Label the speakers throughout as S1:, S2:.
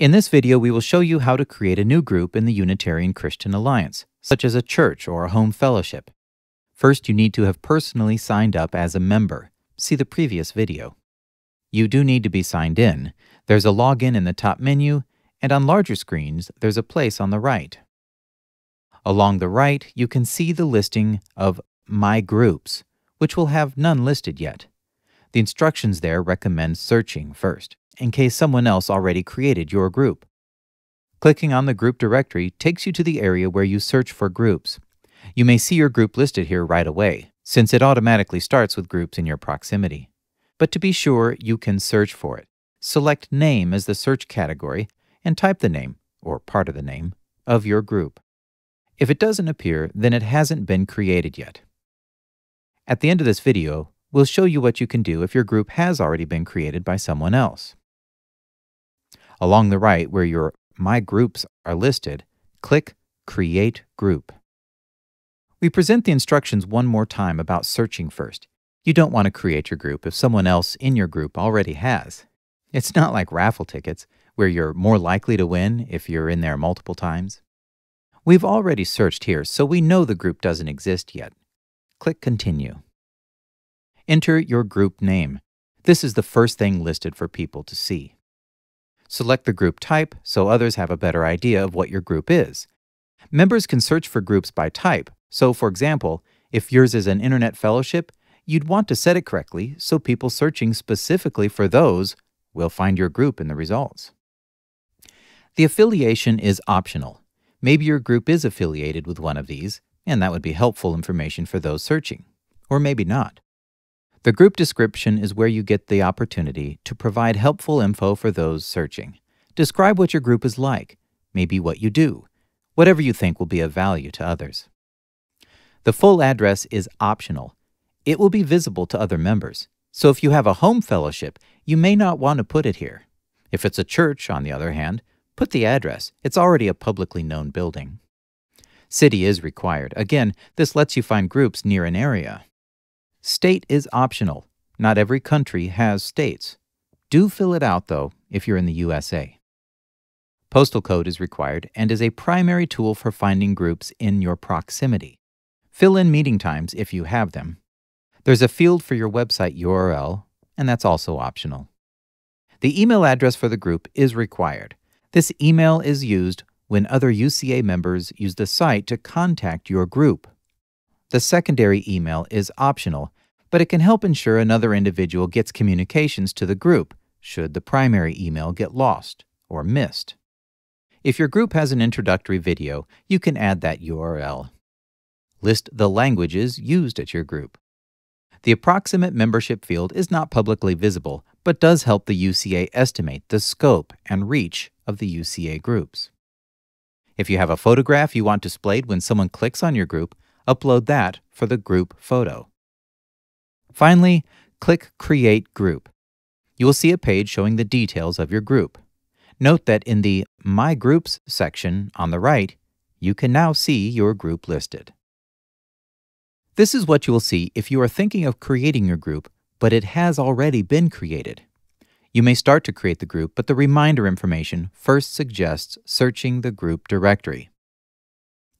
S1: In this video, we will show you how to create a new group in the Unitarian Christian Alliance, such as a church or a home fellowship. First, you need to have personally signed up as a member. See the previous video. You do need to be signed in. There's a login in the top menu, and on larger screens, there's a place on the right. Along the right, you can see the listing of My Groups, which will have none listed yet. The instructions there recommend searching first in case someone else already created your group. Clicking on the group directory takes you to the area where you search for groups. You may see your group listed here right away, since it automatically starts with groups in your proximity. But to be sure, you can search for it. Select Name as the search category and type the name, or part of the name, of your group. If it doesn't appear, then it hasn't been created yet. At the end of this video, we'll show you what you can do if your group has already been created by someone else. Along the right, where your My Groups are listed, click Create Group. We present the instructions one more time about searching first. You don't want to create your group if someone else in your group already has. It's not like raffle tickets, where you're more likely to win if you're in there multiple times. We've already searched here, so we know the group doesn't exist yet. Click Continue. Enter your group name. This is the first thing listed for people to see. Select the group type so others have a better idea of what your group is. Members can search for groups by type, so for example, if yours is an internet fellowship, you'd want to set it correctly so people searching specifically for those will find your group in the results. The affiliation is optional. Maybe your group is affiliated with one of these, and that would be helpful information for those searching. Or maybe not. The group description is where you get the opportunity to provide helpful info for those searching. Describe what your group is like, maybe what you do, whatever you think will be of value to others. The full address is optional. It will be visible to other members, so if you have a home fellowship, you may not want to put it here. If it's a church, on the other hand, put the address. It's already a publicly known building. City is required. Again, this lets you find groups near an area. State is optional. Not every country has states. Do fill it out, though, if you're in the USA. Postal code is required and is a primary tool for finding groups in your proximity. Fill in meeting times if you have them. There's a field for your website URL, and that's also optional. The email address for the group is required. This email is used when other UCA members use the site to contact your group. The secondary email is optional, but it can help ensure another individual gets communications to the group should the primary email get lost or missed. If your group has an introductory video, you can add that URL. List the languages used at your group. The approximate membership field is not publicly visible, but does help the UCA estimate the scope and reach of the UCA groups. If you have a photograph you want displayed when someone clicks on your group, upload that for the group photo. Finally, click Create Group. You will see a page showing the details of your group. Note that in the My Groups section on the right, you can now see your group listed. This is what you will see if you are thinking of creating your group, but it has already been created. You may start to create the group, but the reminder information first suggests searching the group directory.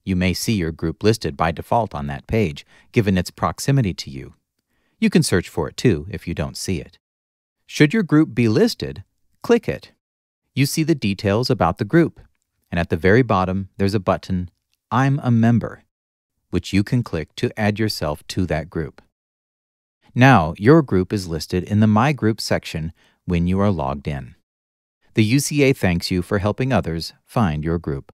S1: You may see your group listed by default on that page, given its proximity to you. You can search for it too if you don't see it. Should your group be listed, click it. You see the details about the group, and at the very bottom there's a button, I'm a member, which you can click to add yourself to that group. Now, your group is listed in the My Group section when you are logged in. The UCA thanks you for helping others find your group.